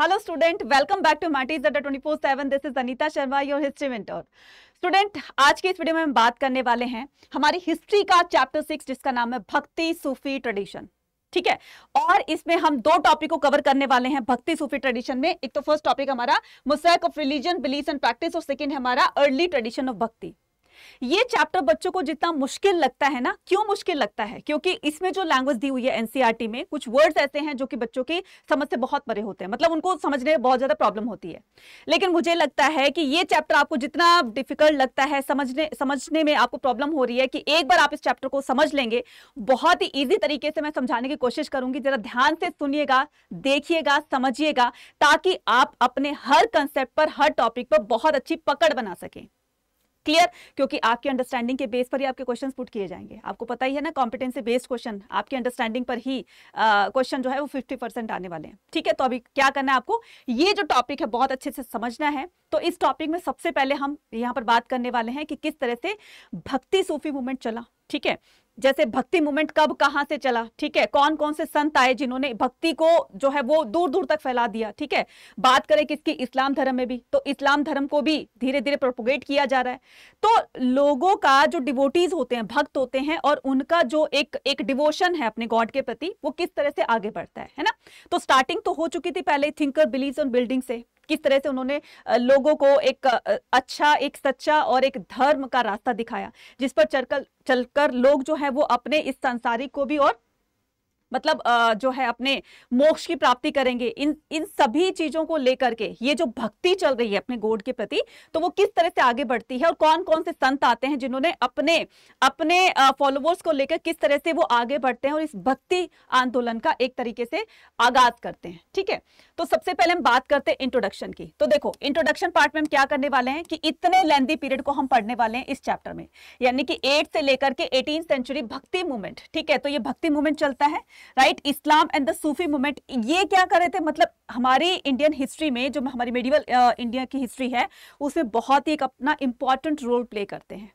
Hello student, welcome back to Matis twenty four seven this is Anita Sharma your history mentor. Student आज के इस video में हम बात करने वाले हैं हमारी हिस्ट्री का चैप्टर सिक्स जिसका नाम है भक्ति सूफी ट्रेडिशन ठीक है और इसमें हम दो टॉपिक को कवर करने वाले हैं भक्ति सूफी ट्रेडिशन में एक तो फर्स्ट टॉपिक हमारा mosaic of religion belief and practice और सेकेंड हमारा अर्ली ट्रेडिशन ऑफ भक्ति ये चैप्टर बच्चों को जितना मुश्किल लगता है ना क्यों मुश्किल लगता है क्योंकि इसमें जो लैंग्वेज दी हुई है एनसीईआरटी e में कुछ वर्ड्स ऐसे हैं जो कि बच्चों की समझ से बहुत परे होते हैं मतलब उनको समझने में बहुत ज्यादा प्रॉब्लम होती है लेकिन मुझे लगता है कि ये चैप्टर आपको जितना डिफिकल्ट लगता है समझने समझने में आपको प्रॉब्लम हो रही है कि एक बार आप इस चैप्टर को समझ लेंगे बहुत ही ईजी तरीके से मैं समझाने की कोशिश करूंगी जरा ध्यान से सुनिएगा देखिएगा समझिएगा ताकि आप अपने हर कंसेप्ट पर हर टॉपिक पर बहुत अच्छी पकड़ बना सकें क्लियर क्योंकि आपकी अंडरस्टैंडिंग के बेस पर ही आपके क्वेश्चन पुट किए जाएंगे आपको पता ही है ना कॉम्पिटेंसी बेस्ड क्वेश्चन आपकी अंडरस्टैंडिंग पर ही क्वेश्चन जो है वो फिफ्टी आने वाले हैं ठीक है तो अभी क्या करना है आपको ये जो टॉपिक है बहुत अच्छे से समझना है तो इस टॉपिक में सबसे पहले हम यहाँ पर बात करने वाले हैं कि किस तरह से भक्ति सूफी मूवमेंट चला ठीक है जैसे भक्ति मूवमेंट कब कहां से चला ठीक है कौन कौन से संत आए जिन्होंने भक्ति को जो है वो दूर दूर तक फैला दिया ठीक है बात करें किसकी इस्लाम धर्म में भी तो इस्लाम धर्म को भी धीरे धीरे प्रोपोगेट किया जा रहा है तो लोगों का जो डिवोटीज होते हैं भक्त होते हैं और उनका जो एक एक डिवोशन है अपने गॉड के प्रति वो किस तरह से आगे बढ़ता है है ना तो स्टार्टिंग तो हो चुकी थी पहले थिंकर बिलीव ऑन बिल्डिंग से किस तरह से उन्होंने लोगों को एक अच्छा एक सच्चा और एक धर्म का रास्ता दिखाया जिस पर चलकर चलकर लोग जो है वो अपने इस संसारिक को भी और मतलब जो है अपने मोक्ष की प्राप्ति करेंगे इन इन सभी चीजों को लेकर के ये जो भक्ति चल रही है अपने गोड के प्रति तो वो किस तरह से आगे बढ़ती है और कौन कौन से संत आते हैं जिन्होंने अपने अपने फॉलोवर्स को लेकर किस तरह से वो आगे बढ़ते हैं और इस भक्ति आंदोलन का एक तरीके से आगाज करते हैं ठीक है तो सबसे पहले हम बात करते हैं इंट्रोडक्शन की तो देखो इंट्रोडक्शन पार्ट में हम क्या करने वाले हैं कि इतने लेंदी पीरियड को हम पढ़ने वाले हैं इस चैप्टर में यानी कि एट से लेकर के एटीन सेंचुरी भक्ति मूवमेंट ठीक है तो ये भक्ति मूवमेंट चलता है right Islam and the Sufi movement ये क्या कर रहे थे मतलब हमारी इंडियन हिस्ट्री में जो हमारी मेडिवल इंडिया की हिस्ट्री है उसमें बहुत ही एक अपना इंपॉर्टेंट रोल प्ले करते हैं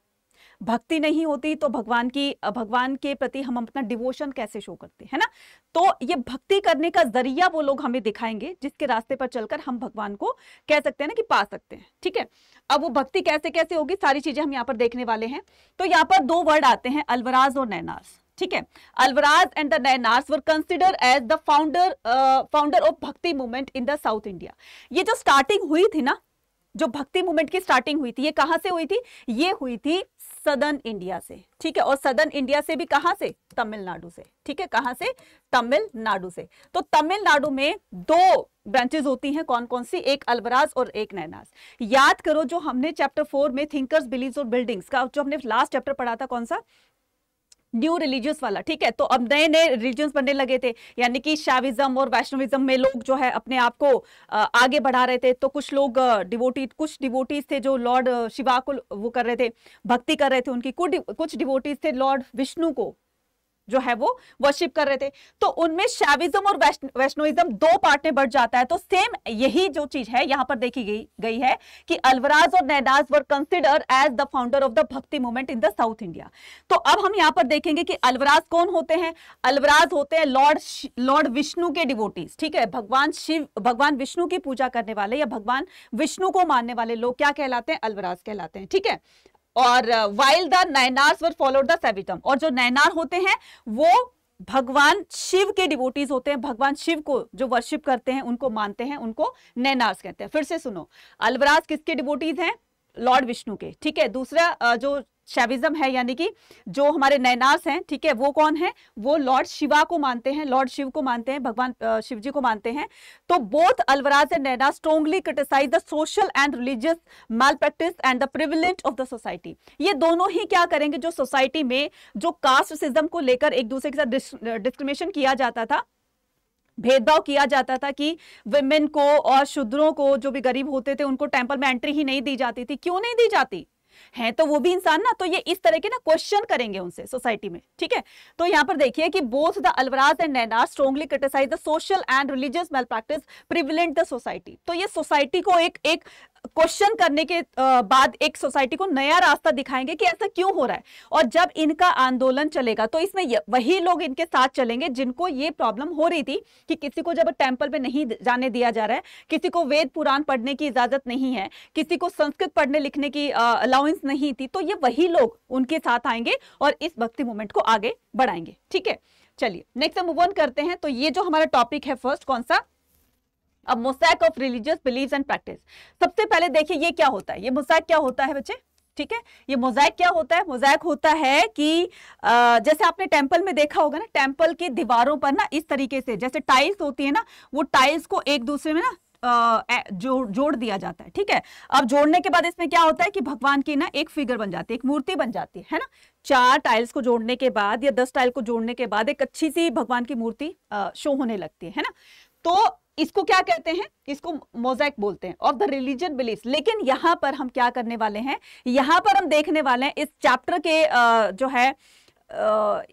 भक्ति नहीं होती तो भगवान की भगवान के प्रति हम अपना डिवोशन कैसे शो करते हैं ना तो ये भक्ति करने का जरिया वो लोग हमें दिखाएंगे जिसके रास्ते पर चलकर हम भगवान को कह सकते हैं ना कि पा सकते हैं ठीक है अब वो भक्ति कैसे कैसे होगी सारी चीजें हम यहाँ पर देखने वाले हैं तो यहाँ पर दो वर्ड आते हैं अलवराज और नैनाज ठीक है Alvars and the Nayanars were consider as the founder founder of bhakti movement in the south India ये जो स्टार्टिंग हुई थी ना जो भक्ति मूवमेंट की स्टार्टिंग हुई थी ये कहां से हुई थी ये हुई थी सदन इंडिया से ठीक है और सदन इंडिया से भी कहां से तमिलनाडु से ठीक है कहां से तमिलनाडु से तो तमिलनाडु में दो ब्रांचेस होती हैं कौन कौन सी एक अलवराज और एक नैनास याद करो जो हमने चैप्टर फोर में थिंकर्स बिलीव्स और बिल्डिंग्स का जो हमने लास्ट चैप्टर पढ़ा था कौन सा न्यू रिलीजियस वाला ठीक है तो अब नए नए रिलीजन बनने लगे थे यानी कि शाविज्म और वैष्णविज्म में लोग जो है अपने आप को आगे बढ़ा रहे थे तो कुछ लोग डिवोटी कुछ डिवोटीज थे जो लॉर्ड शिवा को वो कर रहे थे भक्ति कर रहे थे उनकी कुछ डिवोटीज थे लॉर्ड विष्णु को जो है वो वर्शिप कर रहे थे तो उनमें शैविज्म और वैष्णविज्म दो पार्ट में बढ़ जाता है तो सेम यही जो चीज है यहां पर देखी गई गई है कि अलवराज और Nayanars were consider as the founder of the bhakti movement in the south India तो अब हम यहां पर देखेंगे कि अलवराज कौन होते हैं अलवराज होते हैं लॉर्ड लॉर्ड विष्णु के डिवोटीज ठीक है भगवान शिव भगवान विष्णु की पूजा करने वाले या भगवान विष्णु को मानने वाले लोग क्या कहलाते हैं अलवराज कहलाते हैं ठीक है और while the Nayanars were followed the Shaivism और जो नैनार होते हैं वो भगवान शिव के डिवोटीज होते हैं भगवान शिव को जो वर्शिप करते हैं उनको मानते हैं उनको नैनार्स कहते हैं फिर से सुनो अलवराज किसके डिवोटीज हैं लॉर्ड विष्णु के ठीक है दूसरा जो शैविज्म है यानी कि जो हमारे नैनास हैं ठीक है वो कौन है वो लॉर्ड शिवा को मानते हैं लॉर्ड शिव को मानते हैं भगवान शिव जी को मानते हैं तो both Alvars and Nayanar strongly criticize the social and religious malpractice and the prevalent of the society ये दोनों ही क्या करेंगे जो सोसाइटी में जो कास्ट सिज्म को लेकर एक दूसरे के साथ डिस्क्रिमिनेशन किया जाता था भेदभाव किया जाता था कि विमेन को और शूद्रों को जो भी गरीब होते थे उनको टेम्पल में एंट्री ही नहीं दी जाती थी क्यों नहीं दी जाती हैं तो वो भी इंसान ना तो ये इस तरह के ना क्वेश्चन करेंगे उनसे सोसाइटी में ठीक है तो यहाँ पर देखिए कि both the Alvars and Nayanar strongly criticize the social and religious malpractice prevalent the society तो ये सोसाइटी को एक एक क्वेश्चन करने के बाद एक सोसाइटी को नया रास्ता दिखाएंगे कि ऐसा क्यों हो रहा है और जब इनका आंदोलन चलेगा तो इसमें वही लोग इनके साथ चलेंगे जिनको ये प्रॉब्लम हो रही थी कि किसी को जब टेम्पल पे नहीं जाने दिया जा रहा है किसी को वेद पुराण पढ़ने की इजाजत नहीं है किसी को संस्कृत पढ़ने लिखने की अलाउंस नहीं थी तो ये वही लोग उनके साथ आएंगे और इस भक्ति मूवमेंट को आगे बढ़ाएंगे ठीक है चलिए नेक्स्ट हम मूव ऑन करते हैं तो ये जो हमारा टॉपिक है फर्स्ट कौन सा अब mosaic of religious believe and practice सबसे पहले देखिए ये क्या होता है ये मोसैक क्या होता है बच्चे ठीक है ये मोजैक क्या होता है मोजैक होता है कि जैसे आपने टेम्पल में देखा होगा ना टेम्पल की दीवारों पर ना इस तरीके से जैसे टाइल्स होती है ना वो टाइल्स को एक दूसरे में ना जो जोड़ दिया जाता है ठीक है अब जोड़ने के बाद इसमें क्या होता है कि भगवान की ना एक फिगर बन जाती है एक मूर्ति बन जाती है ना चार टाइल्स को जोड़ने के बाद या दस टाइल को जोड़ने के बाद एक अच्छी सी भगवान की मूर्ति शो होने लगती है ना तो इसको क्या कहते हैं इसको मोजैक बोलते हैं ऑफ द रिलीजन बिलीफ लेकिन यहां पर हम क्या करने वाले हैं यहां पर हम देखने वाले हैं इस चैप्टर के जो है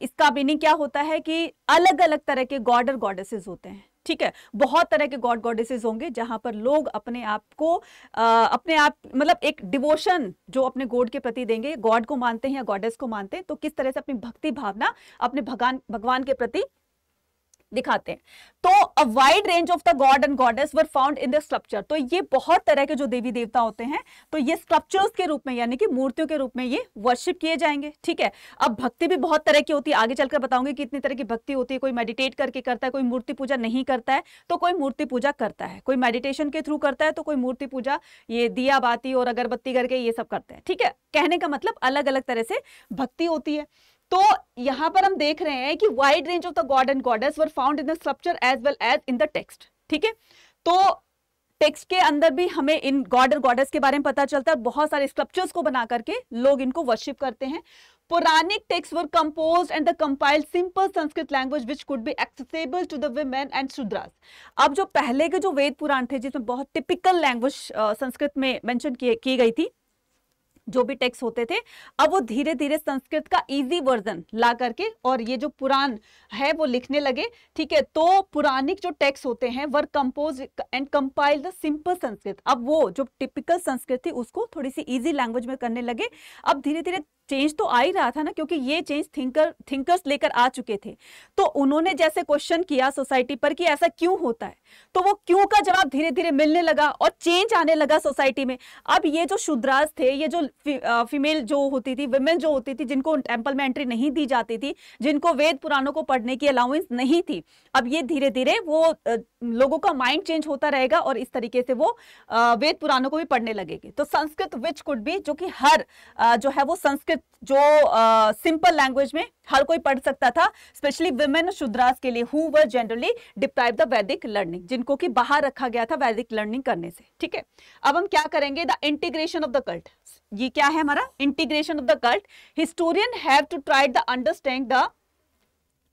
इसका मीनिंग क्या होता है कि अलग अलग तरह के गॉड और गॉडेसेस होते हैं ठीक है बहुत तरह के गॉड गॉडेसेस होंगे जहां पर लोग अपने आप को आ, अपने आप मतलब एक डिवोशन जो अपने गॉड के प्रति देंगे गॉड को मानते हैं या गॉडेस को मानते हैं तो किस तरह से अपनी भक्ति भावना अपने भगवान भगवान के प्रति दिखाते हैं तो a wide range of the god and goddess were found in the structure तो ये बहुत तरह के जो देवी देवता होते हैं तो ये स्ट्रक्चर्स के रूप में यानी कि मूर्तियों के रूप में ये वर्शिप किए जाएंगे ठीक है अब भक्ति भी बहुत तरह की होती है आगे चलकर बताऊंगी कि इतनी तरह की भक्ति होती है कोई मेडिटेट करके करता है कोई मूर्ति पूजा नहीं करता है तो कोई मूर्ति पूजा करता है कोई मेडिटेशन के थ्रू करता है तो कोई मूर्ति पूजा ये दिया बाती और अगरबत्ती करके ये सब करते हैं ठीक है कहने का मतलब अलग अलग तरह से भक्ति होती है तो यहां पर हम देख रहे हैं कि wide range of the god and goddess were found in the structure as well as in the text ठीक है तो टेक्स्ट के अंदर भी हमें इन गॉड और गॉडेस के बारे में पता चलता है बहुत सारे स्क्रप्चर्स को बना करके लोग इनको वर्शिप करते हैं Puranic text were composed and the compiled simple Sanskrit language which could be accessible to the women and Shudras. अब जो पहले के जो वेद पुराण थे जिसमें बहुत टिपिकल लैंग्वेज संस्कृत में मेंशन की गई थी जो भी टेक्स्ट होते थे अब वो धीरे धीरे संस्कृत का इजी वर्जन ला करके और ये जो पुराण है वो लिखने लगे ठीक है तो पुराणिक जो टेक्स्ट होते हैं were compose and compile the simple Sanskrit अब वो जो टिपिकल संस्कृत थी उसको थोड़ी सी इजी लैंग्वेज में करने लगे अब धीरे धीरे चेंज तो आ ही रहा था ना क्योंकि ये चेंज थिंकर थिंकर्स लेकर आ चुके थे तो उन्होंने जैसे क्वेश्चन किया सोसाइटी पर कि ऐसा क्यों होता है तो वो क्यों का जवाब धीरे धीरे मिलने लगा और चेंज आने लगा सोसाइटी में अब ये जो शुद्राज थे ये जो फी, फीमेल जो होती थी वुमेन जो होती थी जिनको टेम्पल में एंट्री नहीं दी जाती थी जिनको वेद पुराणों को पढ़ने की अलाउंस नहीं थी अब ये धीरे धीरे वो लोगों का माइंड चेंज होता रहेगा और इस तरीके से वो वेद पुराणों को भी पढ़ने लगेगी तो संस्कृत विच कुड भी जो कि हर जो है वो संस्कृत जो सिंपल uh, लैंग्वेज में हर कोई पढ़ सकता था स्पेशली विमेन शुद्रास के लिए who were generally deprive the Vedic learning जिनको कि बाहर रखा गया था वैदिक लर्निंग करने से ठीक है अब हम क्या करेंगे the integration of the cult ये क्या है हमारा integration of the cult historian have to try the understand the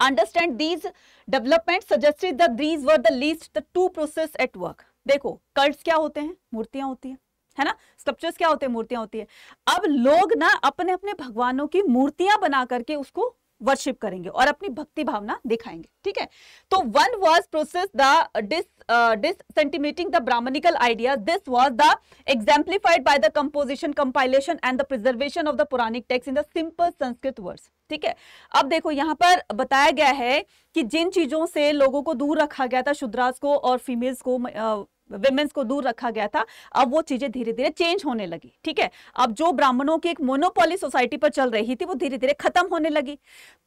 understand these development suggested these were the least the to process at work देखो कल्ट क्या होते हैं मूर्तियां होती हैं है ना स्कल्पचर्स क्या होते हैं मूर्तियां होती है अब लोग ना अपने अपने भगवानों की मूर्तियां बना करके उसको वर्शिप करेंगे और अपनी भक्ति भावना दिखाएंगे ठीक है तो one was process the disseminating the Brahmanical idea this was the exemplified by the composition compilation and the preservation of the Puranic text in the simple Sanskrit words ठीक है अब देखो यहाँ पर बताया गया है कि जिन चीजों से लोगों को दूर रखा गया था शुद्रास को और फीमेल्स को uh, वेमेंस को दूर रखा गया था अब वो चीजें धीरे धीरे चेंज होने लगी ठीक है अब जो ब्राह्मणों की एक मोनोपोली सोसाइटी पर चल रही थी वो धीरे धीरे खत्म होने लगी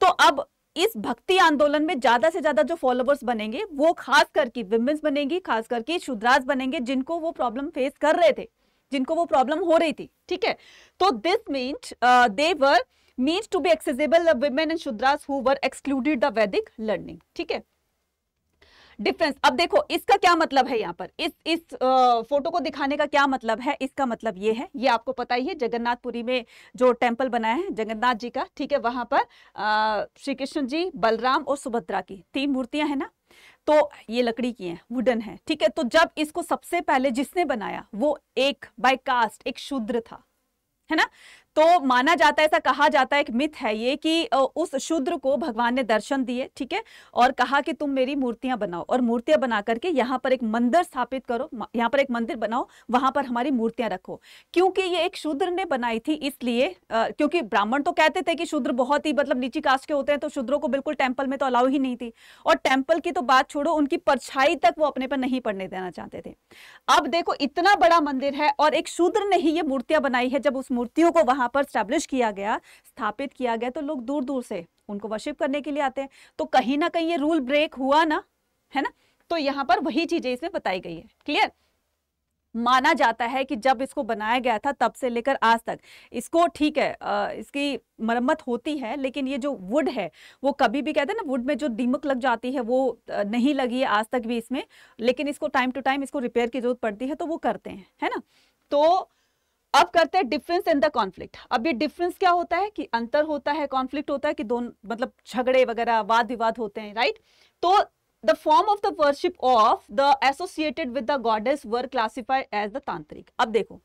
तो अब इस भक्ति आंदोलन में ज्यादा से ज्यादा जो फॉलोवर्स बनेंगे वो खास करके विमेन्स बनेंगी खास करके शुद्राज बनेंगे जिनको वो प्रॉब्लम फेस कर रहे थे जिनको वो प्रॉब्लम हो रही थी ठीक है तो this means they were means to be accessible women and Shudras who were excluded the Vedic learning ठीक है डिफरेंस अब देखो इसका क्या मतलब है यहाँ पर इस इस फोटो को दिखाने का क्या मतलब है इसका मतलब ये है ये आपको पता ही है जगन्नाथपुरी में जो टेम्पल बनाया है जगन्नाथ जी का ठीक है वहां पर श्री कृष्ण जी बलराम और सुभद्रा की तीन मूर्तियां है ना तो ये लकड़ी की है वुडन है ठीक है तो जब इसको सबसे पहले जिसने बनाया वो एक बाय कास्ट एक शूद्र था है ना तो माना जाता है ऐसा कहा जाता है एक मिथ है ये कि उस शूद्र को भगवान ने दर्शन दिए ठीक है और कहा कि तुम मेरी मूर्तियां बनाओ और मूर्तियां बना करके यहाँ पर एक मंदिर स्थापित करो यहाँ पर एक मंदिर बनाओ वहां पर हमारी मूर्तियां रखो क्योंकि ये एक शूद्र ने बनाई थी इसलिए क्योंकि ब्राह्मण तो कहते थे कि शूद्र बहुत ही मतलब नीची कास्ट के होते हैं तो शूद्रों को बिल्कुल टेम्पल में तो अलाउ ही नहीं थी और टेम्पल की तो बात छोड़ो उनकी परछाई तक वो अपने पर नहीं पड़ने देना चाहते थे अब देखो इतना बड़ा मंदिर है और एक शूद्र ने ही ये मूर्तियां बनाई है जब उस मूर्तियों को वहां यहाँ पर स्टैब्लिश किया गया स्थापित किया गया तो लोग दूर दूर से उनको वर्शिप करने के लिए आते हैं तो कहीं ना कहीं ये रूल ब्रेक हुआ ना है ना तो यहाँ पर वही चीजें इसमें बताई गई है क्लियर माना जाता है कि जब इसको बनाया गया था तब से लेकर आज तक इसको ठीक है इसकी मरम्मत होती है लेकिन ये जो वुड है वो कभी भी कहते हैं ना वुड में जो दीमक लग जाती है वो नहीं लगी है आज तक भी इसमें लेकिन इसको टाइम टू टाइम इसको रिपेयर की जरूरत पड़ती है तो वो करते हैं है ना तो अब करते हैं डिफरेंस इन द कॉन्फ्लिक्ट अब ये डिफरेंस क्या होता है कि अंतर होता है कॉन्फ्लिक्ट होता है कि दोनों मतलब झगड़े वगैरह वाद विवाद होते हैं राइट तो the form of the worship of the associated with the goddess were classified as the tantric अब देखो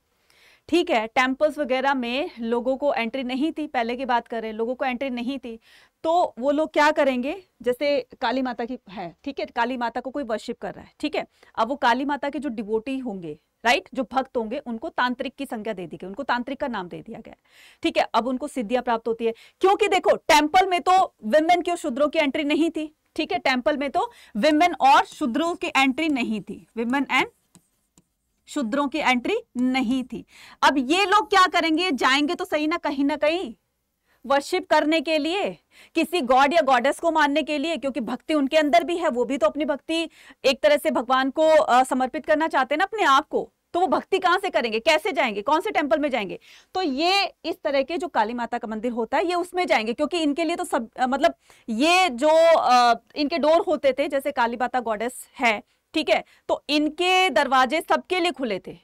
ठीक है टेम्पल्स वगैरह में लोगों को एंट्री नहीं थी पहले की बात कर रहे हैं लोगों को एंट्री नहीं थी तो वो लोग क्या करेंगे जैसे काली माता की है ठीक है काली माता को कोई वर्शिप कर रहा है ठीक है अब वो काली माता के जो डिवोटी होंगे राइट जो भक्त होंगे उनको तांत्रिक की संज्ञा दे दी गई उनको तांत्रिक का नाम दे दिया गया ठीक है अब उनको सिद्धियां प्राप्त होती है क्योंकि देखो टेम्पल में तो विमेन की और शूद्रों की एंट्री नहीं थी ठीक है टेम्पल में तो विमेन और शूद्रों की एंट्री नहीं थी विमेन एंड शूद्रों की एंट्री नहीं थी अब ये लोग क्या करेंगे जाएंगे तो सही ना कहीं ना कहीं वर्शिप करने के लिए किसी गॉड या गॉडेस को मानने के लिए क्योंकि भक्ति उनके अंदर भी है वो भी तो अपनी भक्ति एक तरह से भगवान को समर्पित करना चाहते हैं ना अपने आप को तो वो भक्ति कहां से करेंगे कैसे जाएंगे कौन से टेम्पल में जाएंगे तो ये इस तरह के जो काली माता का मंदिर होता है ये उसमें जाएंगे क्योंकि इनके लिए तो सब मतलब ये जो इनके डोर होते थे जैसे काली माता गॉडेस है ठीक है तो इनके दरवाजे सबके लिए खुले थे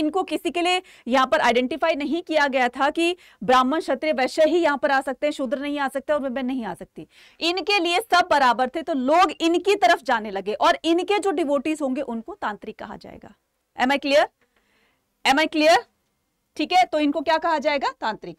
इनको किसी के लिए यहाँ पर आइडेंटिफाई नहीं किया गया था कि ब्राह्मण क्षत्रिय वैश्य ही यहाँ पर आ सकते हैं शूद्र नहीं आ सकते और विभिन्न नहीं आ सकती इनके लिए सब बराबर थे तो लोग इनकी तरफ जाने लगे और इनके जो डिवोटीज होंगे उनको तांत्रिक कहा जाएगा am I clear am I clear ठीक है तो इनको क्या कहा जाएगा तांत्रिक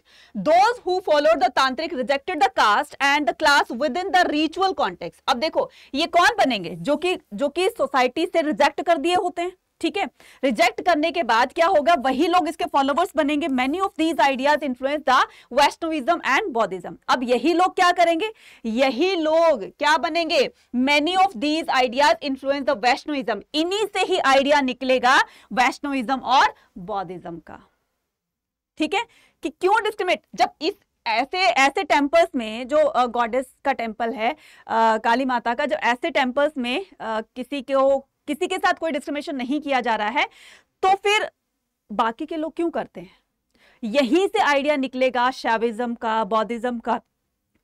those who followed the tantric rejected the caste and the class within the ritual context अब देखो ये कौन बनेंगे जो कि जो कि सोसाइटी से रिजेक्ट कर दिए होते हैं ठीक है रिजेक्ट करने के बाद क्या होगा वही लोग इसके फॉलोवर्स बनेंगे many of these ideas influence the Vaishnavism and Buddhism अब यही लोग क्या करेंगे यही लोग क्या बनेंगे many of these ideas influence the Vaishnavism इन्हीं से ही आइडिया निकलेगा वैष्णविज्म और बौद्धिज्म का ठीक है कि क्यों डिस्क्रिमिनेट जब इस ऐसे ऐसे टेम्पल्स में जो गॉडेस का टेम्पल है आ, काली माता का जो ऐसे टेम्पल्स में आ, किसी को किसी के साथ कोई डिस्क्रिमिनेशन नहीं किया जा रहा है तो फिर बाकी के लोग क्यों करते हैं यहीं से आइडिया निकलेगा शैविज्म का बौद्धिज्म का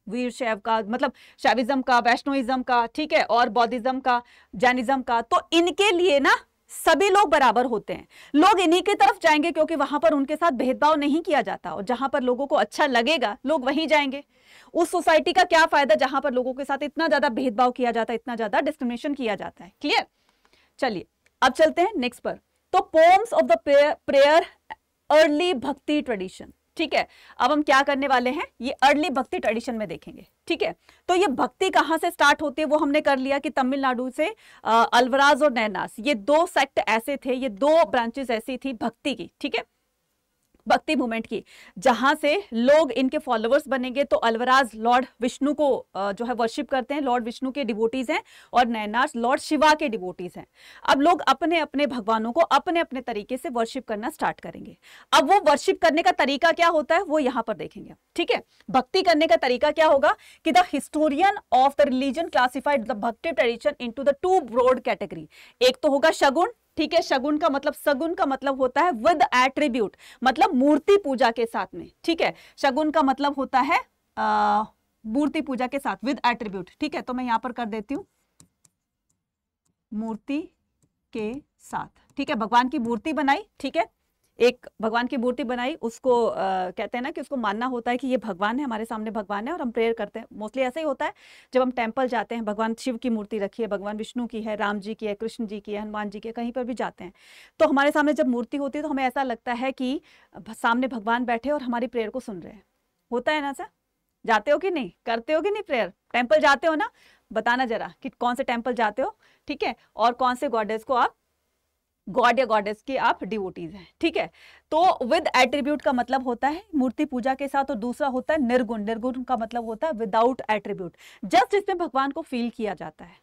वीर शैव का मतलब शैविज्म का वैष्णोइज्म का ठीक है और बौद्धिज्म का जैनिज्म का तो इनके लिए ना सभी लोग बराबर होते हैं लोग इन्हीं की तरफ जाएंगे क्योंकि वहां पर उनके साथ भेदभाव नहीं किया जाता और जहां पर लोगों को अच्छा लगेगा लोग वहीं जाएंगे उस सोसाइटी का क्या फायदा जहां पर लोगों के साथ इतना ज्यादा भेदभाव किया जाता है इतना ज्यादा डिस्क्रिमिनेशन किया जाता है क्लियर चलिए अब चलते हैं नेक्स्ट पर तो poems of the prayer early bhakti tradition ठीक है अब हम क्या करने वाले हैं ये अर्ली भक्ति ट्रेडिशन में देखेंगे ठीक है तो ये भक्ति कहां से स्टार्ट होती है वो हमने कर लिया कि तमिलनाडु से अलवराज और नैनास ये दो सेक्ट ऐसे थे ये दो ब्रांचेस ऐसी थी भक्ति की ठीक है भक्ति मूवमेंट की जहां से लोग इनके फॉलोअर्स बनेंगे तो अलवराज लॉर्ड विष्णु को जो है वर्शिप करते हैं लॉर्ड विष्णु के डिवोटीज हैं और नैनाज लॉर्ड शिवा के डिवोटीज हैं अब लोग अपने अपने भगवानों को अपने अपने तरीके से वर्शिप करना स्टार्ट करेंगे अब वो वर्शिप करने का तरीका क्या होता है वो यहाँ पर देखेंगे ठीक है भक्ति करने का तरीका क्या होगा कि the historian of the religion classified the bhakti tradition in the two broad category एक तो होगा शगुन ठीक है शगुन का मतलब सगुन का मतलब होता है विद एट्रीब्यूट मतलब मूर्ति पूजा के साथ में ठीक है शगुन का मतलब होता है मूर्ति पूजा के साथ विद एट्रीब्यूट ठीक है तो मैं यहां पर कर देती हूं मूर्ति के साथ ठीक है भगवान की मूर्ति बनाई ठीक है एक भगवान की मूर्ति बनाई उसको आ, कहते हैं ना कि उसको मानना होता है कि ये भगवान है हमारे सामने भगवान है और हम प्रेयर करते हैं मोस्टली ऐसा ही होता है जब हम टेम्पल जाते हैं भगवान शिव की मूर्ति रखी है भगवान विष्णु की है राम जी की है कृष्ण जी की है हनुमान जी की है कहीं पर भी जाते हैं तो हमारे सामने जब मूर्ति होती है तो हमें ऐसा लगता है कि सामने भगवान बैठे और हमारी प्रेयर को सुन रहे हैं होता है ना सर जाते हो कि नहीं करते हो कि नहीं प्रेयर टेम्पल जाते हो ना बताना जरा कि कौन से टेम्पल जाते हो ठीक है और कौन से गॉडेस को आप गॉड या गॉडेस की आप डिवोटीज हैं ठीक है तो विद एट्रीब्यूट का मतलब होता है मूर्ति पूजा के साथ और दूसरा होता है निर्गुण निर्गुण का मतलब होता है विदाउट एट्रीब्यूट जस्ट इसमें भगवान को फील किया जाता है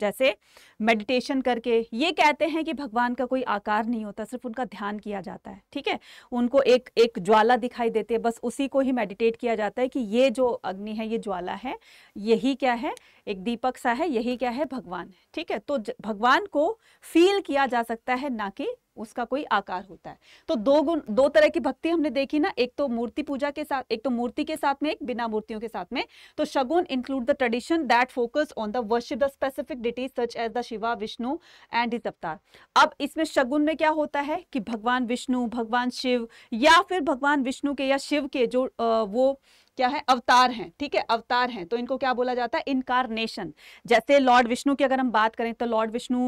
जैसे मेडिटेशन हम्म। करके ये कहते हैं कि भगवान का कोई आकार नहीं होता सिर्फ उनका ध्यान किया जाता है ठीक है उनको एक एक ज्वाला दिखाई देती है बस उसी को ही मेडिटेट किया जाता है कि ये जो अग्नि है ये ज्वाला है यही क्या है एक दीपक सा है यही क्या है भगवान है ठीक है तो भगवान को फील किया जा सकता है ना कि उसका कोई आकार होता है तो दो गुण दो तरह की भक्ति हमने देखी ना एक तो मूर्ति पूजा के साथ एक तो मूर्ति के साथ में एक बिना मूर्तियों के साथ में तो saguna include the tradition that focus on the worship the specific deities such as the Shiva Vishnu and his avatar अब इसमें शगुन में क्या होता है कि भगवान विष्णु भगवान शिव या फिर भगवान विष्णु के या शिव के जो आ, वो क्या है अवतार हैं ठीक है अवतार हैं तो इनको क्या बोला जाता है इनकारनेशन जैसे लॉर्ड विष्णु की अगर हम बात करें तो लॉर्ड विष्णु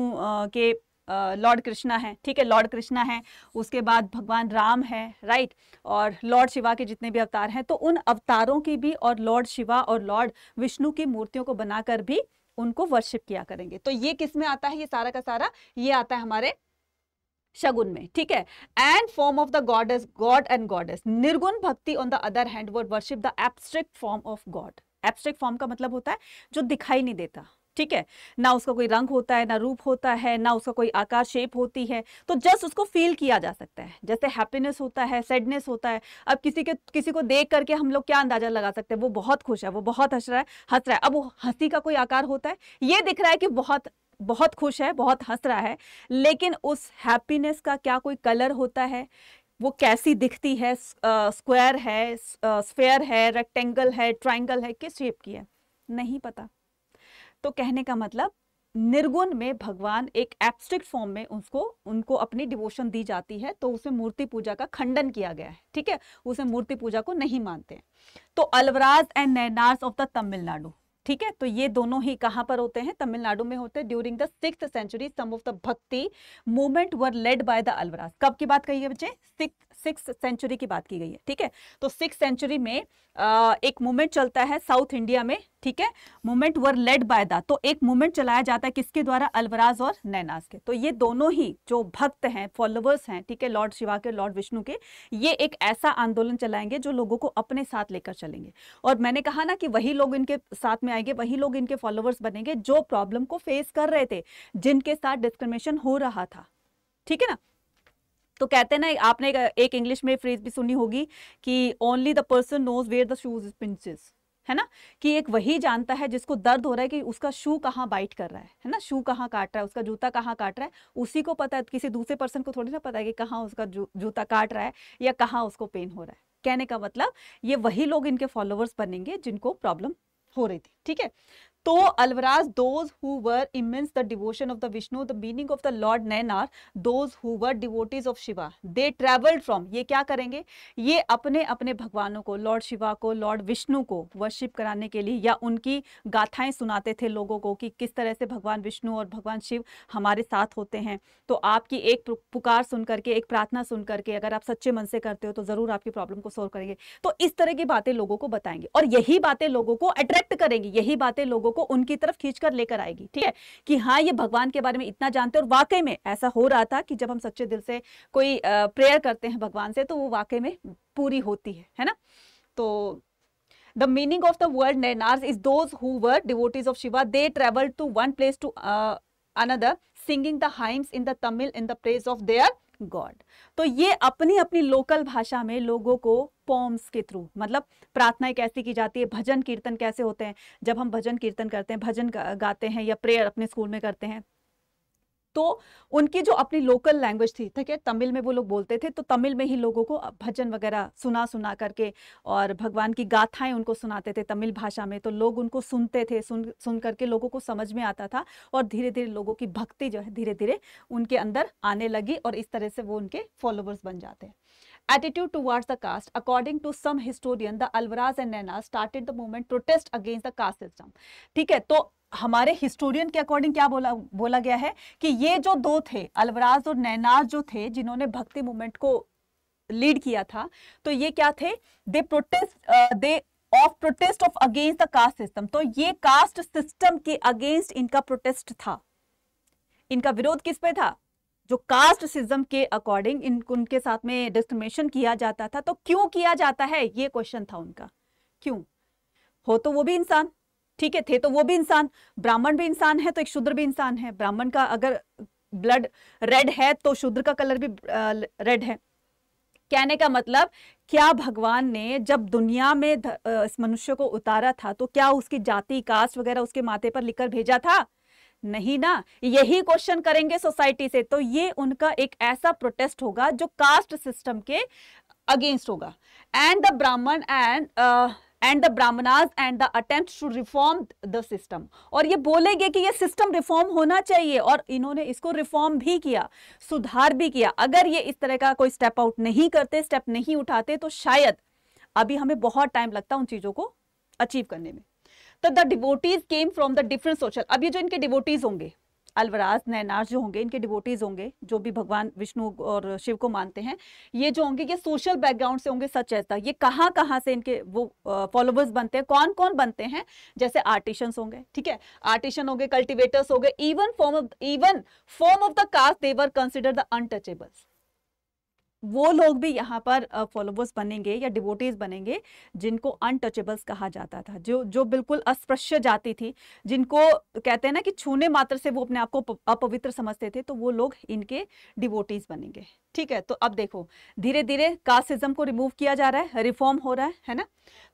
के लॉर्ड कृष्णा है ठीक है लॉर्ड कृष्णा है उसके बाद भगवान राम है राइट और लॉर्ड शिवा के जितने भी अवतार हैं तो उन अवतारों की भी और लॉर्ड शिवा और लॉर्ड विष्णु की मूर्तियों को बनाकर भी उनको वर्शिप किया करेंगे तो ये किस में आता है ये सारा का सारा ये आता है हमारे शगुन में ठीक है and form of the goddess god and goddess nirguna bhakti on the other hand were worship the abstract form of god abstract form का मतलब होता है जो दिखाई नहीं देता ठीक है ना उसका कोई रंग होता है ना रूप होता है ना उसका कोई आकार शेप होती है तो जस्ट उसको फील किया जा सकता है जैसे हैप्पीनेस होता है सैडनेस होता है अब किसी के किसी को देख करके हम लोग क्या अंदाजा लगा सकते हैं वो बहुत खुश है वो बहुत हंस रहा है हंस रहा है अब वो हंसी का कोई आकार होता है ये दिख रहा है कि बहुत बहुत खुश है बहुत हंस रहा है लेकिन उस हैप्पीनेस का क्या कोई कलर होता है वो कैसी दिखती है स्क्वायर है स्फेयर है रेक्टेंगल है ट्राइंगल है किस शेप की है नहीं पता तो कहने का मतलब निर्गुण में भगवान एक एब्स्ट्रिक्ट फॉर्म में उसको उनको अपनी डिवोशन दी जाती है तो उसे मूर्ति पूजा का खंडन किया गया है ठीक है उसे मूर्ति पूजा को नहीं मानते हैं तो Alvars and Nayanars of the Tamil Nadu ठीक है तो ये दोनों ही कहां पर होते हैं तमिलनाडु में होते हैं during the six century some of the bhakti movement were led by the Alvars कब की बात कही है बच्चे सिक्स सिक्स सेंचुरी की बात की गई है ठीक है तो सिक्स सेंचुरी में आ, एक मूवमेंट चलता है साउथ इंडिया में ठीक है movement were led by the तो एक मूवमेंट चलाया जाता है किसके द्वारा अलवराज और नैनाज के तो ये दोनों ही जो भक्त हैं फॉलोवर्स हैं ठीक है लॉर्ड शिवा के लॉर्ड विष्णु के ये एक ऐसा आंदोलन चलाएंगे जो लोगों को अपने साथ लेकर चलेंगे और मैंने कहा ना कि वही लोग इनके साथ में आएंगे वही लोग इनके फॉलोअर्स बनेंगे जो प्रॉब्लम को फेस कर रहे थे जिनके साथ डिस्क्रिमिनेशन हो रहा था ठीक है ना तो कहते हैं ना आपने एक इंग्लिश में फ्रेज भी सुनी होगी कि only the person knows where the shoes pinches है ना कि एक वही जानता है जिसको दर्द हो रहा है कि उसका शू कहाँ बाइट कर रहा है है ना शू कहाँ काट रहा है उसका जूता कहाँ काट रहा है उसी को पता है किसी दूसरे पर्सन को थोड़ी ना पता है कि कहाँ उसका जू, जूता काट रहा है या कहाँ उसको पेन हो रहा है कहने का मतलब ये वही लोग इनके फॉलोअर्स बनेंगे जिनको प्रॉब्लम हो रही थी ठीक है तो Alvars those who were immersed the devotion of the Vishnu the meaning of the lord Nayanar those who were devotees of Shiva they travelled from ये क्या करेंगे ये अपने अपने भगवानों को लॉर्ड शिवा को लॉर्ड विष्णु को वर्शिप कराने के लिए या उनकी गाथाएं सुनाते थे लोगों को कि किस तरह से भगवान विष्णु और भगवान शिव हमारे साथ होते हैं तो आपकी एक पुकार सुन करके एक प्रार्थना सुन करके अगर आप सच्चे मन से करते हो तो ज़रूर आपकी प्रॉब्लम को सोल्व करेंगे तो इस तरह की बातें लोगों को बताएंगे और यही बातें लोगों को अट्रैक्ट करेंगी यही बातें लोगों को उनकी तरफ खींचकर लेकर आएगी ठीक है कि हाँ ये भगवान के बारे में इतना जानते और वाकई में ऐसा हो रहा था कि जब हम सच्चे दिल से कोई प्रेयर करते हैं भगवान से तो वो वाकई में पूरी होती है है ना तो the meaning of the word Nayanars is those who were devotees of Shiva they travel to one place to another singing the hymns in the Tamil in the place of their god तो ये अपनी अपनी लोकल भाषा में लोगों को पॉम्स के थ्रू मतलब प्रार्थनाएं कैसी की जाती है भजन कीर्तन कैसे होते हैं जब हम भजन कीर्तन करते हैं भजन गाते हैं या प्रेयर अपने स्कूल में करते हैं तो उनकी जो अपनी लोकल लैंग्वेज थी ठीक है तमिल में वो लोग बोलते थे तो तमिल में ही लोगों को भजन वगैरह सुना सुना करके और भगवान की गाथाएं उनको सुनाते थे तमिल भाषा में तो लोग उनको सुनते थे सुन सुन करके लोगों को समझ में आता था और धीरे धीरे लोगों की भक्ति जो है धीरे धीरे उनके अंदर आने लगी और इस तरह से वो उनके फॉलोवर्स बन जाते हैं attitude towards the caste according to some historian the alvaraz and nana started the movement protest against the caste system theek hai to हमारे हिस्टोरियन के अकॉर्डिंग क्या बोला बोला गया है कि ये जो दो थे अलवराज और नैनाज जो थे जिन्होंने भक्ति मूवमेंट को लीड किया था तो ये क्या थे they protest they of protest of against the caste system तो ये कास्ट सिस्टम के अगेंस्ट इनका प्रोटेस्ट था इनका विरोध किस पे था जो कास्ट सिस्टम के अकॉर्डिंग इन उनके साथ में डिस्क्रिमिनेशन किया जाता था तो क्यों किया जाता है ये क्वेश्चन था उनका क्यों हो तो वो भी इंसान ठीक है थे तो वो भी इंसान ब्राह्मण भी इंसान है तो एक शुद्र भी इंसान है ब्राह्मण का अगर ब्लड रेड है तो शुद्र का कलर भी रेड है कहने का मतलब क्या भगवान ने जब दुनिया में इस मनुष्य को उतारा था तो क्या उसकी जाति कास्ट वगैरह उसके माथे पर लिखकर भेजा था नहीं ना यही क्वेश्चन करेंगे सोसाइटी से तो ये उनका एक ऐसा प्रोटेस्ट होगा जो कास्ट सिस्टम के अगेंस्ट होगा and the Brahman and and the Brahmanas and the attempt to reform the system और ये बोलेंगे कि ये सिस्टम रिफॉर्म होना चाहिए और इन्होंने इसको रिफॉर्म भी किया सुधार भी किया अगर ये इस तरह का कोई स्टेप आउट नहीं करते स्टेप नहीं उठाते तो शायद अभी हमें बहुत टाइम लगता उन चीज़ों को अचीव करने में तो the devotees came from the different social अब ये जो इनके डिवोटीज होंगे अलवराज नैनार जो होंगे इनके डिवोटीज होंगे जो भी भगवान विष्णु और शिव को मानते हैं ये जो होंगे ये सोशल बैकग्राउंड से होंगे सच ऐसा ये कहाँ कहाँ से इनके वो फॉलोवर्स बनते हैं कौन कौन बनते हैं जैसे आर्टिशंस होंगे ठीक है आर्टिशन होंगे कल्टिवेटर्स होंगे even form of even form of the caste they were consider the untouchables वो लोग भी यहाँ पर फॉलोवर्स बनेंगे या डिवोटीज बनेंगे जिनको अनटचेबल्स कहा जाता था जो जो बिल्कुल अस्पृश्य जाति थी जिनको कहते हैं ना कि छूने मात्र से वो अपने आप को अपवित्र समझते थे तो वो लोग इनके डिवोटीज बनेंगे ठीक है तो अब देखो धीरे धीरे कास्टिज्म को रिमूव किया जा रहा है रिफॉर्म हो रहा है है ना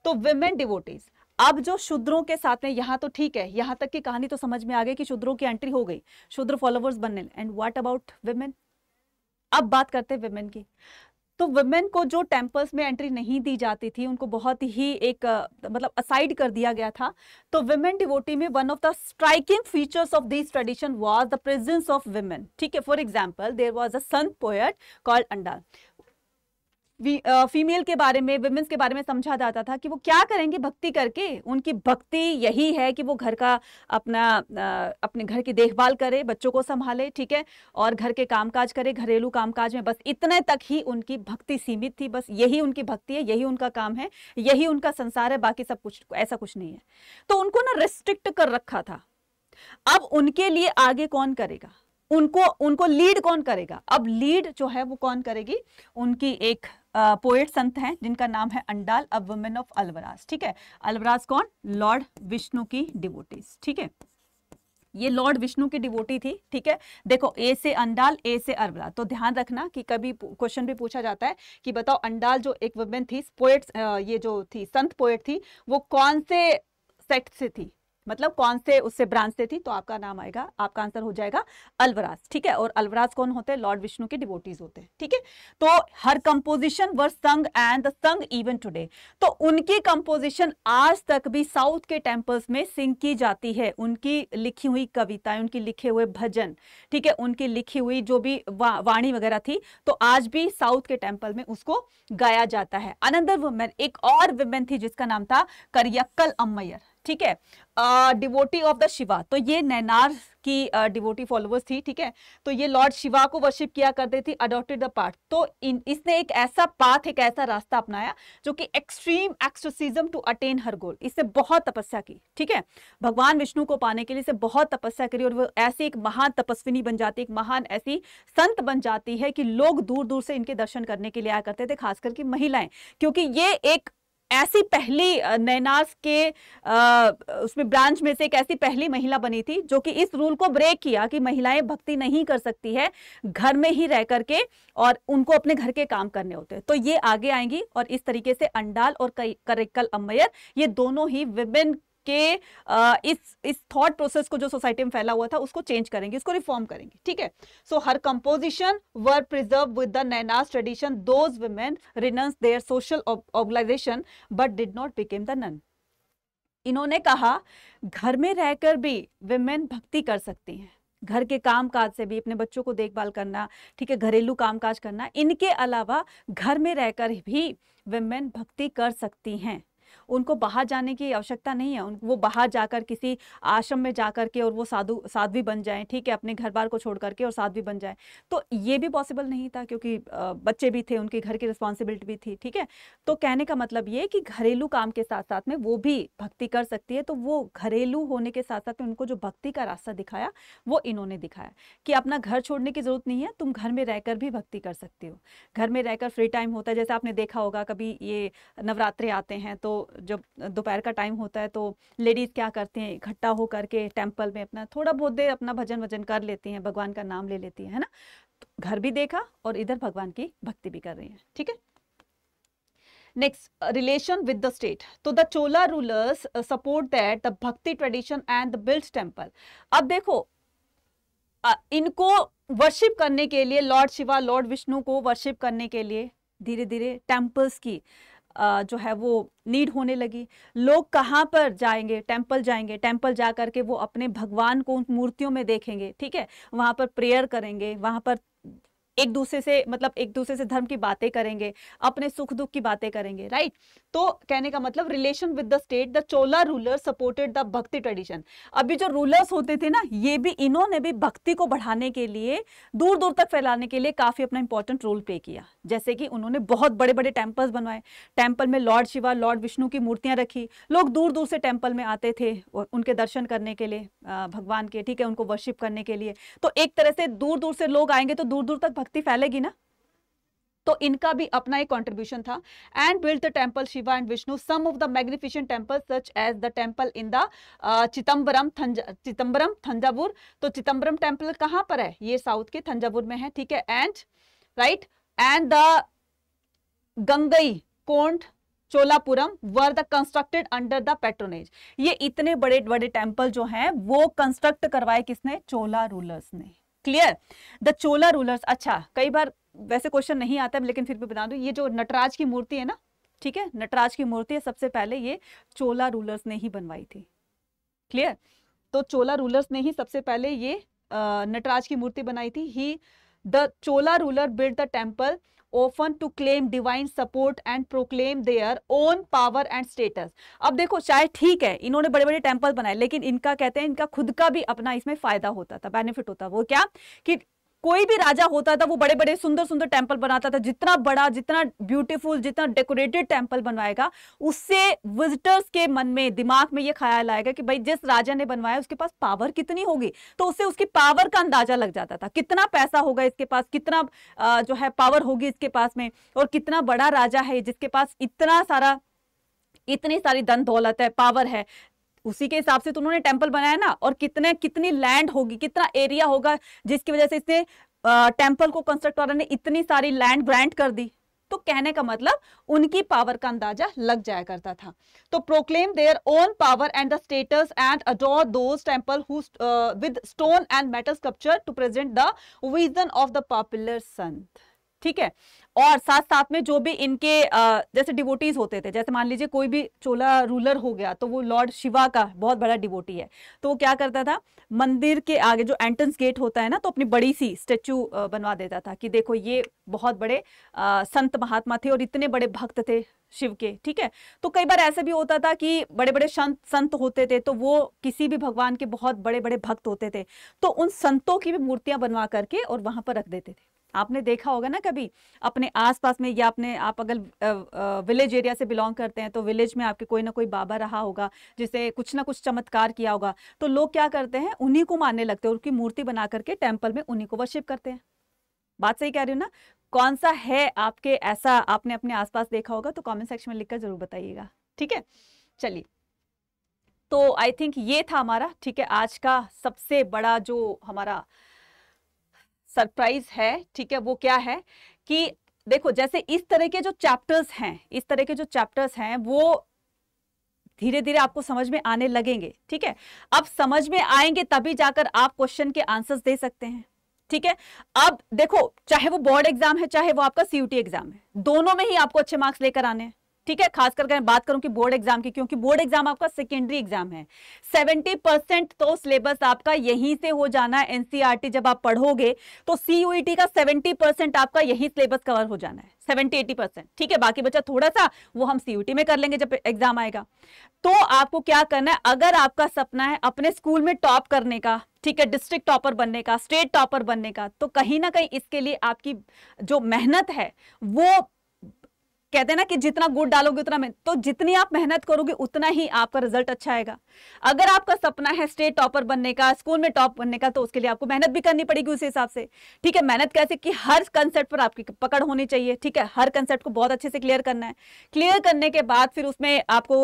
तो विमेन डिवोटीज अब जो शूद्रों के साथ में यहाँ तो ठीक है यहाँ तक की कहानी तो समझ में आ गई कि शूद्रों की एंट्री हो गई शूद्र फॉलोवर्स बनने एंड व्हाट अबाउट विमेन अब बात करते हैं वुमेन की तो वुमेन को जो टेम्पल्स में एंट्री नहीं दी जाती थी उनको बहुत ही एक मतलब असाइड कर दिया गया था तो वुमेन डिवोटी में one of the striking features of this tradition was the presence of women ठीक है for example there was a sant poet called Andal female के बारे में वुमेन्स के बारे में समझा जाता था कि वो क्या करेंगे भक्ति करके उनकी भक्ति यही है कि वो घर का अपना अपने घर की देखभाल करे बच्चों को संभाले ठीक है और घर के कामकाज करे घरेलू कामकाज में बस इतने तक ही उनकी भक्ति सीमित थी बस यही उनकी भक्ति है यही उनका काम है यही उनका संसार है बाकी सब कुछ ऐसा कुछ नहीं है तो उनको ना रिस्ट्रिक्ट कर रखा था अब उनके लिए आगे कौन करेगा उनको उनको लीड कौन करेगा अब लीड जो है वो कौन करेगी उनकी एक पोएट संत हैं जिनका नाम है अंडाल अब वुमेन ऑफ अलवराज ठीक है अलवराज कौन लॉर्ड विष्णु की डिवोटीज ठीक है ये लॉर्ड विष्णु की डिवोटी थी ठीक है देखो ए से अंडाल ए से अरवरा तो ध्यान रखना कि कभी क्वेश्चन भी पूछा जाता है कि बताओ अंडाल जो एक वुमेन थी पोएट ये जो थी संत पोएट थी वो कौन से सेक्ट से थी मतलब कौन से उससे ब्रांच से थी तो आपका नाम आएगा आपका आंसर हो जाएगा अलवराज ठीक है और अलवराज कौन होते हैं लॉर्ड विष्णु के डिवोटीज होते हैं ठीक है तो हर कंपोजिशन वर संग एंड संग इवन टुडे तो उनकी कंपोजिशन आज तक भी साउथ के टेम्पल्स में सिंग की जाती है उनकी लिखी हुई कविताएं उनकी लिखे हुए भजन ठीक है उनकी लिखी हुई जो भी वा, वाणी वगैरह थी तो आज भी साउथ के टेम्पल में उसको गाया जाता है अनदर वुमेन एक और वुमेन थी जिसका नाम था करियक्कल अम्मयर ठीक है डिवोटी ऑफ द शिवा तो ये नैनार की डिवोटी uh, फॉलोवर्स थी ठीक है तो ये लॉर्ड शिवा को वर्शिप किया करती थी अडोप्टेड द पार्ट तो इन, इसने एक ऐसा पाथ एक ऐसा रास्ता अपनाया जो कि extreme asceticism to attain her goal इससे बहुत तपस्या की ठीक है भगवान विष्णु को पाने के लिए इसे बहुत तपस्या करी और वो ऐसी एक महान तपस्विनी बन जाती एक महान ऐसी संत बन जाती है कि लोग दूर दूर से इनके दर्शन करने के लिए आया करते थे खास करके महिलाएं क्योंकि ये एक ऐसी पहली नैनास के आ, उसमें ब्रांच में से एक ऐसी पहली महिला बनी थी जो कि इस रूल को ब्रेक किया कि महिलाएं भक्ति नहीं कर सकती है घर में ही रह करके और उनको अपने घर के काम करने होते हैं तो ये आगे आएंगी और इस तरीके से अंडाल और करिकल अम्मैयर ये दोनों ही विमेन के इस इस थॉट प्रोसेस को जो सोसाइटी में फैला हुआ था उसको चेंज करेंगे इसको रिफॉर्म करेंगे ठीक है so her composition were preserve with the Nayanars tradition those women renounce their social organization but did not become the nun इन्होंने कहा घर में रहकर भी वुमेन भक्ति कर सकती हैं घर के काम काज से भी अपने बच्चों को देखभाल करना ठीक है घरेलू काम काज करना इनके अलावा घर में रहकर भी वेमेन भक्ति कर सकती हैं उनको बाहर जाने की आवश्यकता नहीं है वो बाहर जाकर किसी आश्रम में जा के और वो साधु साध्वी बन जाएं ठीक है अपने घर बार को छोड़ करके और साध्वी बन जाएं तो ये भी पॉसिबल नहीं था क्योंकि बच्चे भी थे उनके घर की रिस्पॉन्सिबिलिटी भी थी ठीक है तो कहने का मतलब ये कि घरेलू काम के साथ साथ में वो भी भक्ति कर सकती है तो वो घरेलू होने के साथ साथ में उनको जो भक्ति का रास्ता दिखाया वो इन्होंने दिखाया कि अपना घर छोड़ने की जरूरत नहीं है तुम घर में रहकर भी भक्ति कर सकती हो घर में रहकर फ्री टाइम होता है जैसे आपने देखा होगा कभी ये नवरात्रे आते हैं तो जब दोपहर का टाइम होता है तो लेडीज़ क्या करते हैं इकट्ठा हो करके टेम्पल में अपना थोड़ा बहुत देर अपना भजन वजन कर लेती हैं भगवान का नाम ले लेती हैं है ना तो घर भी देखा और इधर भगवान की भक्ति भी कर रही हैं ठीक है next relation with the state तो the Chola rulers support that the bhakti tradition and the build temple अब देखो इनको वर्शिप करने के लिए लॉर्ड शिवा लॉर्ड विष्णु को वर्शिप करने के लिए धीरे धीरे टेम्पल्स की जो है वो नीड होने लगी लोग कहाँ पर जाएंगे टेम्पल जाएंगे टेम्पल जा करके वो अपने भगवान को उन मूर्तियों में देखेंगे ठीक है वहाँ पर प्रेयर करेंगे वहाँ पर एक दूसरे से मतलब एक दूसरे से धर्म की बातें करेंगे अपने सुख दुख की बातें करेंगे राइट तो कहने का मतलब relation with the state the Chola ruler supported the bhakti tradition अभी जो रूलर्स होते थे ना ये भी इन्होंने भी भक्ति को बढ़ाने के लिए दूर दूर तक फैलाने के लिए काफी अपना इंपॉर्टेंट रोल प्ले किया जैसे कि उन्होंने बहुत बड़े बड़े टेम्पल्स बनवाए टेम्पल में लॉर्ड शिवा लॉर्ड विष्णु की मूर्तियां रखी लोग दूर दूर से टेम्पल में आते थे उनके दर्शन करने के लिए भगवान के ठीक है उनको वर्शिप करने के लिए तो एक तरह से दूर दूर से लोग आएंगे तो दूर दूर तक भक्ति फैलेगी ना तो इनका भी अपना एक कॉन्ट्रीब्यूशन था and build the temple Shiva and Vishnu some of the magnificent temple such as the temple in the Chidambaram Chidambaram Thanjavur तो चितंबरम टेम्पल कहाँ पर है ये साउथ के थंजावुर में है ठीक है and right right? And the Gangaikonda Cholapuram were the constructed under the patronage ये इतने बड़े बड़े टेम्पल जो हैं वो कंस्ट्रक्ट करवाए किसने चोला रूलर्स ने क्लियर द चोला रूलर्स अच्छा कई बार वैसे क्वेश्चन नहीं आता है लेकिन फिर भी बता दू ये जो नटराज की मूर्ति है ना ठीक है नटराज की मूर्ति है सबसे पहले ये चोला रूलर्स ने ही बनवाई थी क्लियर तो चोला रूलर्स ने ही सबसे पहले ये नटराज की मूर्ति बनाई थी ही The Chola ruler built the temple often to claim divine support and proclaim their own power and status. अब देखो शायद ठीक है इन्होंने बड़े बड़े टेम्पल बनाए लेकिन इनका कहते हैं इनका खुद का भी अपना इसमें फायदा होता था बेनिफिट होता वो क्या कि कोई भी राजा होता था वो बड़े बड़े सुंदर सुंदर टेम्पल बनाता था जितना बड़ा जितना ब्यूटीफुल जितना डेकोरेटेड टेम्पल बनवाएगा उससे विजिटर्स के मन में दिमाग में ये ख्याल आएगा कि भाई जिस राजा ने बनवाया उसके पास पावर कितनी होगी तो उससे उसकी पावर का अंदाजा लग जाता था कितना पैसा होगा इसके पास कितना जो है पावर होगी इसके पास में और कितना बड़ा राजा है जिसके पास इतना सारा इतनी सारी धन दौलत है पावर है उसी के हिसाब से तो उन्होंने टेम्पल बनाया ना और कितने कितनी लैंड होगी कितना एरिया होगा जिसकी वजह से इसने टेम्पल को कंस्ट्रक्ट वाला ने इतनी सारी लैंड ग्रांट कर दी तो कहने का मतलब उनकी पावर का अंदाजा लग जाया करता था तो proclaim their own power and the status and adore those temple with stone and metal sculpture to present the vision of the popular संत ठीक है और साथ साथ में जो भी इनके जैसे डिवोटीज होते थे जैसे मान लीजिए कोई भी चोला रूलर हो गया तो वो लॉर्ड शिवा का बहुत बड़ा डिवोटी है तो वो क्या करता था मंदिर के आगे जो एंट्रेंस गेट होता है ना तो अपनी बड़ी सी स्टेचू बनवा देता था कि देखो ये बहुत बड़े संत महात्मा थे और इतने बड़े भक्त थे शिव के ठीक है तो कई बार ऐसे भी होता था कि बड़े बड़े संत संत होते थे तो वो किसी भी भगवान के बहुत बड़े बड़े भक्त होते थे तो उन संतों की भी मूर्तियां बनवा करके और वहां पर रख देते थे आपने देखा होगा ना कभी अपने आसपास में या अपने आप अगर विलेज एरिया से बिलोंग करते हैं तो विलेज में आपके कोई ना कोई बाबा रहा होगा जिसे कुछ ना कुछ चमत्कार किया होगा तो लोग क्या करते हैं उन्हीं को मानने लगते हैं उनकी मूर्ति बना करके टेम्पल में उन्हीं को वर्शिप करते हैं बात सही कह रही हूँ ना कौन सा है आपके ऐसा आपने अपने आसपास देखा होगा तो कॉमेंट सेक्शन में लिखकर जरूर बताइएगा ठीक है चलिए तो आई थिंक ये था हमारा ठीक है आज का सबसे बड़ा जो हमारा सरप्राइज है ठीक है वो क्या है कि देखो जैसे इस तरह के जो चैप्टर्स हैं इस तरह के जो चैप्टर्स हैं वो धीरे धीरे आपको समझ में आने लगेंगे ठीक है अब समझ में आएंगे तभी जाकर आप क्वेश्चन के आंसर्स दे सकते हैं ठीक है अब देखो चाहे वो बोर्ड एग्जाम है चाहे वो आपका सीयूटी एग्जाम है दोनों में ही आपको अच्छे मार्क्स लेकर आने हैं ठीक है खास करके मैं बात करूं कि बोर्ड एग्जाम की क्योंकि बोर्ड एग्जाम आपका सेकेंडरी एग्जाम है 70 परसेंट तो सिलेबस आपका यहीं से हो जाना है एनसीईआरटी e जब आप पढ़ोगे तो सीयूईटी e का 70 परसेंट आपका यहीं सिलेबस कवर हो जाना है 70 80 परसेंट ठीक है बाकी बचा थोड़ा सा वो हम सीयूटी e में कर लेंगे जब एग्जाम आएगा तो आपको क्या करना है अगर आपका सपना है अपने स्कूल में टॉप करने का ठीक है डिस्ट्रिक्ट टॉपर बनने का स्टेट टॉपर बनने का तो कहीं ना कहीं इसके लिए आपकी जो मेहनत है वो कहते हैं ना कि जितना गुड़ डालोगे उतना मेहनत तो जितनी आप मेहनत करोगे उतना ही आपका रिजल्ट अच्छा आएगा अगर आपका सपना है स्टेट टॉपर बनने का स्कूल में टॉप बनने का तो उसके लिए आपको मेहनत भी करनी पड़ेगी उस हिसाब से ठीक है मेहनत कैसे कि हर कंसेप्ट पर आपकी पकड़ होनी चाहिए ठीक है हर कंसेप्ट को बहुत अच्छे से क्लियर करना है क्लियर करने के बाद फिर उसमें आपको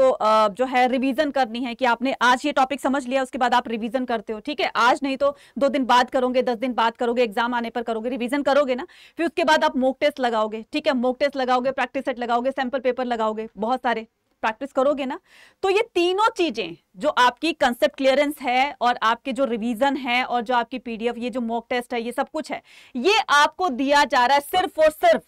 जो है रिविजन करनी है कि आपने आज ये टॉपिक समझ लिया उसके बाद आप रिविजन करते हो ठीक है आज नहीं तो दो दिन बाद करोगे दस दिन बाद करोगे एग्जाम आने पर करोगे रिविजन करोगे ना फिर उसके बाद आप मोक टेस्ट लगाओगे ठीक है मोक टेस्ट लगाओगे प्रैक्टिस सेट लगाओगे सैंपल पेपर लगाओगे बहुत सारे प्रैक्टिस करोगे ना तो ये तीनों चीजें जो आपकी कंसेप्ट क्लियरेंस है और आपके जो रिवीजन है और जो आपकी पीडीएफ ये जो मॉक टेस्ट है ये सब कुछ है ये आपको दिया जा रहा है सिर्फ और सिर्फ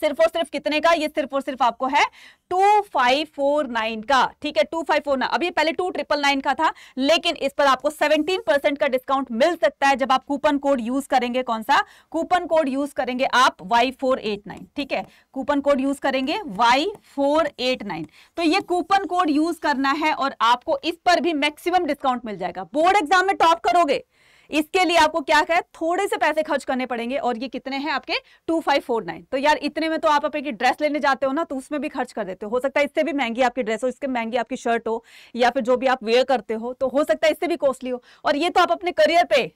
सिर्फ और सिर्फ कितने का ये सिर्फ और सिर्फ आपको है टू फाइव फोर नाइन का ठीक है टू फाइव फोर नाइन अभी पहले टू ट्रिपल नाइन का था लेकिन इस पर आपको सेवनटीन परसेंट का डिस्काउंट मिल सकता है जब आप कूपन कोड यूज करेंगे कौन सा कूपन कोड यूज करेंगे आप वाई फोर एट नाइन ठीक है कूपन कोड यूज करेंगे वाई फोर एट नाइन तो ये कूपन कोड यूज करना है और आपको इस पर भी मैक्सिमम डिस्काउंट मिल जाएगा बोर्ड एग्जाम में टॉप करोगे इसके लिए आपको क्या है थोड़े से पैसे खर्च करने पड़ेंगे और ये कितने हैं आपके टू फाइव फोर नाइन तो यार इतने में तो आप अपने ड्रेस लेने जाते हो ना तो उसमें भी खर्च कर देते हो हो सकता है इससे भी महंगी आपकी ड्रेस हो इससे महंगी आपकी शर्ट हो या फिर जो भी आप वेयर करते हो तो हो सकता है इससे भी कॉस्टली हो और ये तो आप अपने करियर पे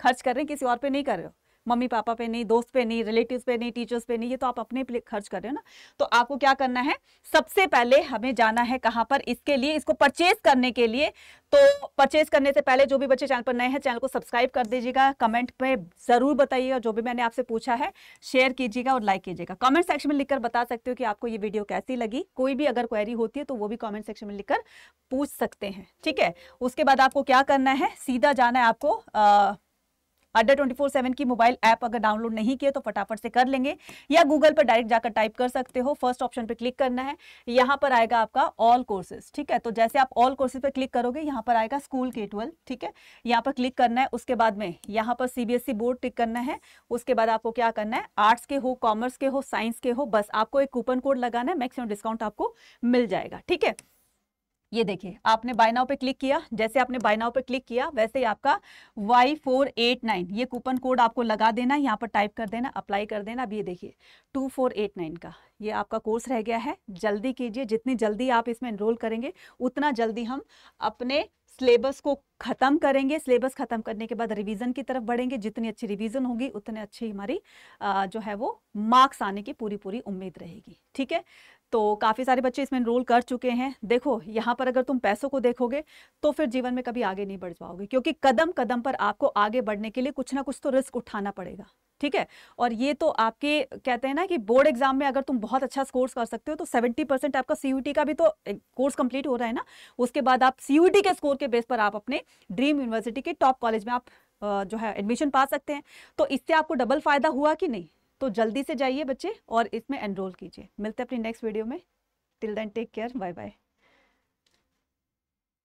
खर्च कर रहे हैं किसी और पे नहीं कर रहे हो मम्मी पापा पे नहीं दोस्त पे नहीं रिलेटिव पे नहीं टीचर्स पे नहीं ये तो आप अपने खर्च कर रहे हो ना तो आपको क्या करना है सबसे पहले हमें जाना है कहाँ पर इसके लिए इसको परचेज करने के लिए तो परचेज करने से पहले जो भी बच्चे चैनल पर नए हैं चैनल को सब्सक्राइब कर दीजिएगा कमेंट में जरूर बताइएगा जो भी मैंने आपसे पूछा है शेयर कीजिएगा और लाइक कीजिएगा कमेंट सेक्शन में लिखकर बता सकते हो कि आपको ये वीडियो कैसी लगी कोई भी अगर क्वेरी होती है तो वो भी कमेंट सेक्शन में लिखकर पूछ सकते हैं ठीक है उसके बाद आपको क्या करना है सीधा जाना है आपको आ, अड्डा ट्वेंटी फोर सेवन की मोबाइल ऐप अगर डाउनलोड नहीं किए तो फटाफट से कर लेंगे या गूगल पर डायरेक्ट जाकर टाइप कर सकते हो फर्स्ट ऑप्शन पर क्लिक करना है यहाँ पर आएगा आपका ऑल कोर्सेज ठीक है तो जैसे आप ऑल कोर्सेज पर क्लिक करोगे यहाँ पर आएगा स्कूल के ट्वेल्व ठीक है यहाँ पर क्लिक करना है उसके बाद में यहाँ पर सीबीएसई बोर्ड टिक करना है उसके बाद आपको क्या करना है आर्ट्स के हो कॉमर्स के हो साइंस के हो बस आपको एक कूपन कोड लगाना है मैक्सिमम डिस्काउंट आपको मिल जाएगा ठीक है ये देखिए आपने बाय पे क्लिक किया जैसे आपने बाय पे क्लिक किया वैसे ही आपका वाई फोर एट नाइन ये कूपन कोड आपको लगा देना यहाँ पर टाइप कर देना अप्लाई कर देना अब ये देखिए टू फोर एट नाइन का ये आपका कोर्स रह गया है जल्दी कीजिए जितनी जल्दी आप इसमें इनरोल करेंगे उतना जल्दी हम अपने सिलेबस को खत्म करेंगे सिलेबस खत्म करने के बाद रिवीजन की तरफ बढ़ेंगे जितनी अच्छी रिवीजन होगी उतने अच्छी हमारी जो है वो मार्क्स आने की पूरी पूरी उम्मीद रहेगी ठीक है तो काफ़ी सारे बच्चे इसमें इनरोल कर चुके हैं देखो यहाँ पर अगर तुम पैसों को देखोगे तो फिर जीवन में कभी आगे नहीं बढ़ पाओगे क्योंकि कदम कदम पर आपको आगे बढ़ने के लिए कुछ ना कुछ तो रिस्क उठाना पड़ेगा ठीक है और ये तो आपके कहते हैं ना कि बोर्ड एग्जाम में अगर तुम बहुत अच्छा स्कोर्स कर सकते हो तो 70 परसेंट आपका सीयूटी का भी तो कोर्स कंप्लीट हो रहा है ना उसके बाद आप सीयूटी के स्कोर के बेस पर आप अपने ड्रीम यूनिवर्सिटी के टॉप कॉलेज में आप जो है एडमिशन पा सकते हैं तो इससे आपको डबल फायदा हुआ कि नहीं तो जल्दी से जाइए बच्चे और इसमें एनरोल कीजिए मिलते हैं अपनी नेक्स्ट वीडियो में till then take care bye bye